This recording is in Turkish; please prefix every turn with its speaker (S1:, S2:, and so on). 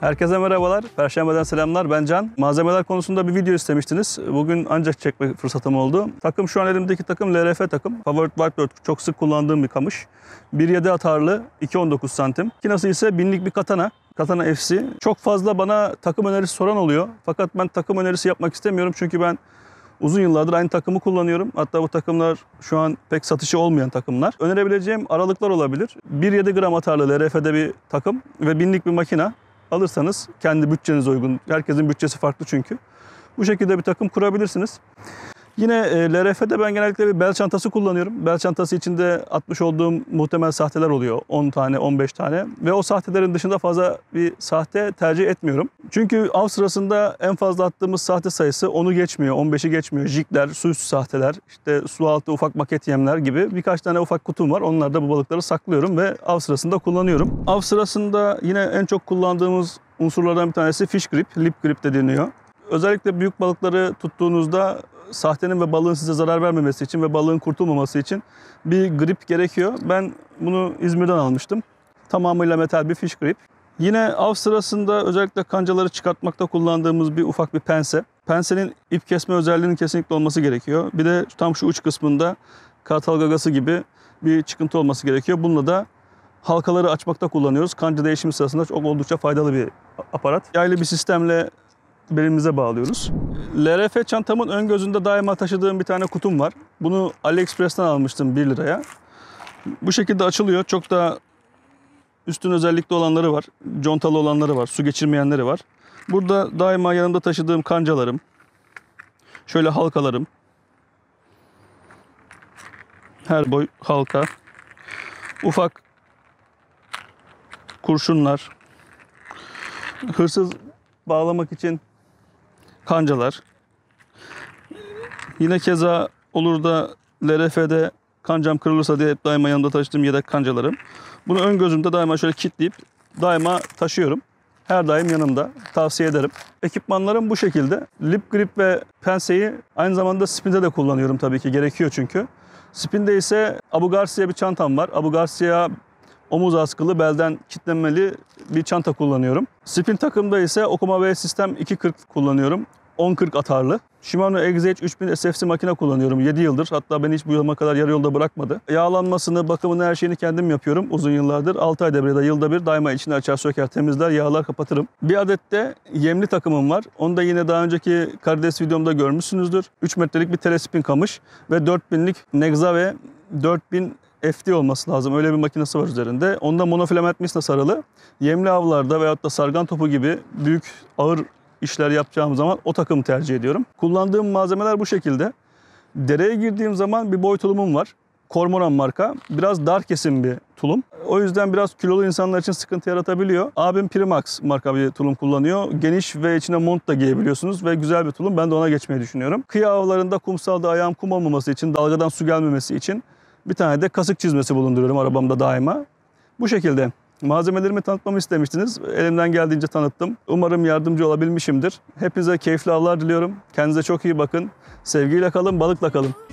S1: Herkese merhabalar, Perşembe'den selamlar. Ben Can. Malzemeler konusunda bir video istemiştiniz. Bugün ancak çekme fırsatım oldu. Takım şu an elimdeki takım LRF takım. Favorite Whitebird çok sık kullandığım bir kamış. 1.7 atarlı, 2.19 santim. Kinası ise binlik bir katana. Katana FC. Çok fazla bana takım önerisi soran oluyor. Fakat ben takım önerisi yapmak istemiyorum çünkü ben Uzun yıllardır aynı takımı kullanıyorum. Hatta bu takımlar şu an pek satışı olmayan takımlar. Önerebileceğim aralıklar olabilir. 1.7 gram atarlı LRF'de bir takım ve binlik bir makina alırsanız kendi bütçenize uygun. Herkesin bütçesi farklı çünkü. Bu şekilde bir takım kurabilirsiniz. Yine e, LRF'de ben genellikle bir bel çantası kullanıyorum. Bel çantası içinde atmış olduğum muhtemel sahteler oluyor. 10 tane, 15 tane. Ve o sahtelerin dışında fazla bir sahte tercih etmiyorum. Çünkü av sırasında en fazla attığımız sahte sayısı onu geçmiyor, 15'i geçmiyor. Jikler, su üstü sahteler, işte su altı ufak maket yemler gibi birkaç tane ufak kutum var. Onlarda bu balıkları saklıyorum ve av sırasında kullanıyorum. Av sırasında yine en çok kullandığımız unsurlardan bir tanesi fish grip, lip grip de deniyor özellikle büyük balıkları tuttuğunuzda sahtenin ve balığın size zarar vermemesi için ve balığın kurtulmaması için bir grip gerekiyor. Ben bunu İzmir'den almıştım. Tamamıyla metal bir fish grip. Yine av sırasında özellikle kancaları çıkartmakta kullandığımız bir ufak bir pense. Pensenin ip kesme özelliğinin kesinlikle olması gerekiyor. Bir de tam şu uç kısmında kartal gagası gibi bir çıkıntı olması gerekiyor. Bununla da halkaları açmakta kullanıyoruz. Kanca değişimi sırasında çok oldukça faydalı bir aparat. Yaylı bir sistemle belimize bağlıyoruz. LRF çantamın ön gözünde daima taşıdığım bir tane kutum var. Bunu AliExpress'ten almıştım 1 liraya. Bu şekilde açılıyor. Çok da üstün özellikli olanları var. Contalı olanları var. Su geçirmeyenleri var. Burada daima yanımda taşıdığım kancalarım. Şöyle halkalarım. Her boy halka. Ufak kurşunlar. Hırsız bağlamak için kancalar. Yine keza olur da LRF'de kancam kırılırsa diye hep daima yanımda taşıdığım yedek kancalarım. Bunu ön gözümde daima şöyle kitleyip daima taşıyorum. Her daim yanımda. Tavsiye ederim. Ekipmanlarım bu şekilde. Lip grip ve penseyi aynı zamanda spinde de kullanıyorum tabii ki. Gerekiyor çünkü. Spinde ise Abu Garcia bir çantam var. Abu Garcia omuz askılı belden kitlenmeli bir çanta kullanıyorum. Spin takımda ise Okuma V Sistem 240 kullanıyorum. 1040 atarlı. Shimano XH 3000 SFC makine kullanıyorum 7 yıldır. Hatta beni hiç bu yıla kadar yarı yolda bırakmadı. Yağlanmasını, bakımını, her şeyini kendim yapıyorum uzun yıllardır. 6 ayda bir ya da yılda bir daima içini açar söker temizler, yağlar kapatırım. Bir adet de yemli takımım var. Onu da yine daha önceki Karides videomda görmüşsünüzdür. 3 metrelik bir telespin kamış ve 4000'lik Negza ve 4000 FD olması lazım. Öyle bir makinesi var üzerinde. Onda monofilament misle sarılı. Yemli avlarda veyahut da sargan topu gibi büyük ağır işler yapacağım zaman o takım tercih ediyorum. Kullandığım malzemeler bu şekilde. Dereye girdiğim zaman bir boy tulumum var. Kormoran marka. Biraz dar kesim bir tulum. O yüzden biraz kilolu insanlar için sıkıntı yaratabiliyor. Abim Primax marka bir tulum kullanıyor. Geniş ve içine mont da giyebiliyorsunuz ve güzel bir tulum. Ben de ona geçmeyi düşünüyorum. Kıyı avlarında kumsalda ayağım kum olmaması için, dalgadan su gelmemesi için bir tane de kasık çizmesi bulunduruyorum arabamda daima. Bu şekilde Malzemelerimi tanıtmamı istemiştiniz. Elimden geldiğince tanıttım. Umarım yardımcı olabilmişimdir. Hepinize keyifli avlar diliyorum. Kendinize çok iyi bakın. Sevgiyle kalın, balıkla kalın.